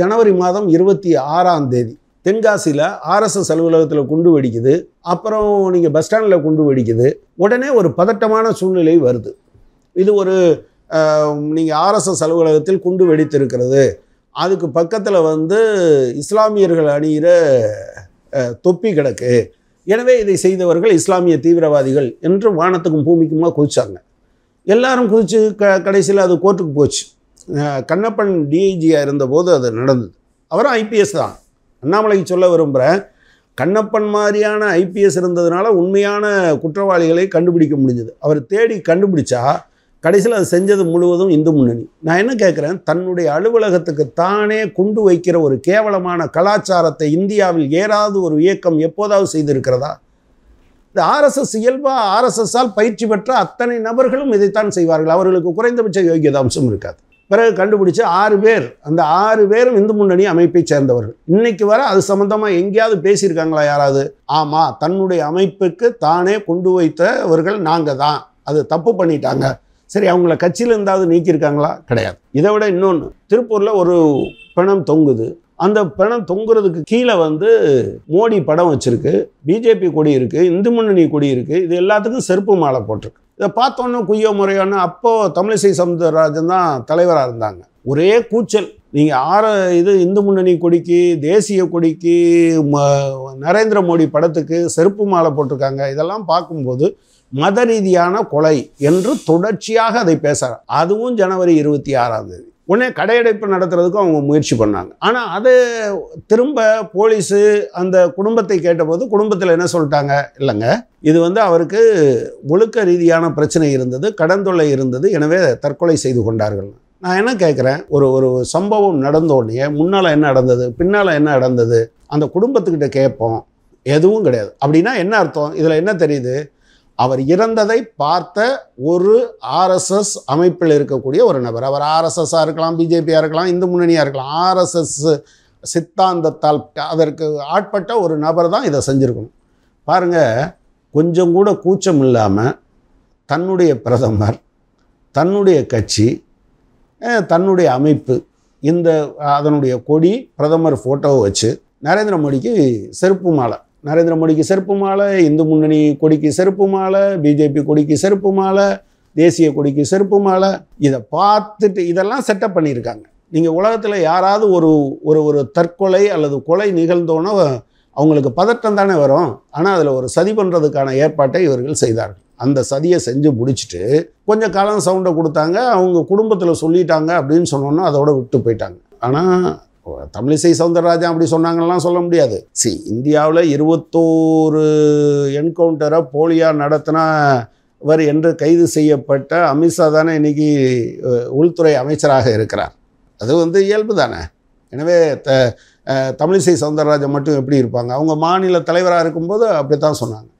ஜனவரி மாதம் இருபத்தி ஆறாம் தேதி தென்காசியில் ஆர்எஸ்எஸ் அலுவலகத்தில் குண்டு வெடிக்குது அப்புறம் நீங்கள் பஸ் ஸ்டாண்டில் குண்டு வெடிக்குது உடனே ஒரு பதட்டமான சூழ்நிலை வருது இது ஒரு நீங்கள் ஆர்எஸ்எஸ் அலுவலகத்தில் குண்டு வெடித்திருக்கிறது அதுக்கு பக்கத்தில் வந்து இஸ்லாமியர்கள் அணிகிற தொப்பி கிடக்கு எனவே இதை செய்தவர்கள் இஸ்லாமிய தீவிரவாதிகள் என்று வானத்துக்கும் பூமிக்குமா குதிச்சாங்க எல்லாரும் குதித்து க கடைசியில் அது கோர்ட்டுக்கு போச்சு கண்ணப்பன் டிஐஜியாக இருந்தபோது அது நடந்தது அவரும் ஐபிஎஸ் தான் அண்ணாமலைக்கு சொல்ல விரும்புகிறேன் கண்ணப்பன் மாதிரியான ஐபிஎஸ் இருந்ததுனால உண்மையான குற்றவாளிகளை கண்டுபிடிக்க முடிஞ்சது அவர் தேடி கண்டுபிடிச்சா கடைசியில் அது செஞ்சது முழுவதும் இந்து முன்னணி நான் என்ன கேட்குறேன் தன்னுடைய அலுவலகத்துக்கு தானே குண்டு வைக்கிற ஒரு கேவலமான கலாச்சாரத்தை இந்தியாவில் ஏறாவது ஒரு இயக்கம் எப்போதாவது செய்திருக்கிறதா இந்த ஆர்எஸ்எஸ் இயல்பாக ஆர்எஸ்எஸ்ஸால் பயிற்சி பெற்ற அத்தனை நபர்களும் இதைத்தான் செய்வார்கள் அவர்களுக்கு குறைந்தபட்ச யோகியதாம்சம் இருக்காது பிறகு கண்டுபிடிச்சு ஆறு பேர் அந்த ஆறு பேரும் இந்து முன்னணி அமைப்பை சேர்ந்தவர்கள் இன்னைக்கு வர அது சம்பந்தமாக எங்கேயாவது பேசியிருக்காங்களா யாராவது ஆமாம் தன்னுடைய அமைப்புக்கு தானே கொண்டு வைத்தவர்கள் நாங்கள் தான் அது தப்பு பண்ணிட்டாங்க சரி அவங்கள கட்சியில் இருந்தாவது நீக்கியிருக்காங்களா கிடையாது இதை விட இன்னொன்று திருப்பூரில் ஒரு பிணம் தொங்குது அந்த பிணம் தொங்குறதுக்கு கீழே வந்து மோடி படம் வச்சுருக்கு பிஜேபி கொடி இருக்குது இந்து முன்னணி கொடி இருக்குது இது எல்லாத்துக்கும் செருப்பு மாலை போட்டிருக்கு இதை பார்த்தோன்னு குய்ய முறையோன்னு அப்போது தமிழிசை சவுந்தரராஜன் தான் தலைவராக இருந்தாங்க ஒரே கூச்சல் நீங்கள் ஆற இது இந்து முன்னணி கொடிக்கு தேசிய கொடிக்கு ம நரேந்திர மோடி படத்துக்கு செருப்பு மாலை போட்டிருக்காங்க இதெல்லாம் பார்க்கும்போது மத ரீதியான கொலை என்று தொடர்ச்சியாக அதை பேசுகிறார் அதுவும் ஜனவரி இருபத்தி ஆறாம் தேதி உடனே கடையடைப்பு நடத்துறதுக்கும் அவங்க முயற்சி பண்ணாங்க ஆனால் அது திரும்ப போலீஸு அந்த குடும்பத்தை கேட்டபோது குடும்பத்தில் என்ன சொல்லிட்டாங்க இல்லைங்க இது வந்து அவருக்கு ஒழுக்க ரீதியான பிரச்சனை இருந்தது கடந்தொலை இருந்தது எனவே தற்கொலை செய்து கொண்டார்கள் நான் என்ன கேட்குறேன் ஒரு ஒரு சம்பவம் நடந்த உடனே முன்னால் என்ன நடந்தது பின்னால் என்ன நடந்தது அந்த குடும்பத்துக்கிட்ட கேட்போம் எதுவும் கிடையாது அப்படின்னா என்ன அர்த்தம் இதில் என்ன தெரியுது அவர் இறந்ததை பார்த்த ஒரு ஆர்எஸ்எஸ் அமைப்பில் இருக்கக்கூடிய ஒரு நபர் அவர் ஆர்எஸ்எஸ்ஸாக இருக்கலாம் பிஜேபியாக இருக்கலாம் இந்து முன்னணியாக இருக்கலாம் ஆர்எஸ்எஸ் சித்தாந்தத்தால் அதற்கு ஆட்பட்ட ஒரு நபர் தான் இதை செஞ்சுருக்கணும் பாருங்கள் கொஞ்சம் கூட கூச்சம் இல்லாமல் தன்னுடைய பிரதமர் தன்னுடைய கட்சி தன்னுடைய அமைப்பு இந்த அதனுடைய கொடி பிரதமர் ஃபோட்டோவை வச்சு நரேந்திர மோடிக்கு செருப்பு மாலை நரேந்திர மோடிக்கு செருப்பு மாலை இந்து முன்னணி கொடிக்கு செருப்பு மாலை பிஜேபி கொடிக்கு செருப்பு மாலை தேசிய கொடிக்கு செருப்பு மாலை இதை பார்த்துட்டு இதெல்லாம் செட்டப் பண்ணியிருக்காங்க நீங்கள் உலகத்தில் யாராவது ஒரு ஒரு ஒரு தற்கொலை அல்லது கொலை நிகழ்ந்தோன்னோ அவங்களுக்கு பதட்டம் தானே வரும் ஆனால் அதில் ஒரு சதி பண்ணுறதுக்கான ஏற்பாட்டை இவர்கள் செய்தார்கள் அந்த சதியை செஞ்சு முடிச்சுட்டு கொஞ்சம் காலம் சவுண்டை கொடுத்தாங்க அவங்க குடும்பத்தில் சொல்லிட்டாங்க அப்படின்னு சொன்னோன்னா அதோட விட்டு போயிட்டாங்க ஆனால் தமிழிசை சவுந்தரராஜன் அப்படி சொன்னாங்கலாம் சொல்ல முடியாது சி இந்தியாவில் இருபத்தோரு என்கவுண்டரை போலியாக நடத்தினா இவர் என்று கைது செய்யப்பட்ட அமித்ஷா தானே இன்றைக்கி உள்துறை அமைச்சராக இருக்கிறார் அது வந்து இயல்பு தானே எனவே த தமிழிசை சவுந்தரராஜன் மட்டும் எப்படி இருப்பாங்க அவங்க மாநில தலைவராக இருக்கும்போது அப்படி தான் சொன்னாங்க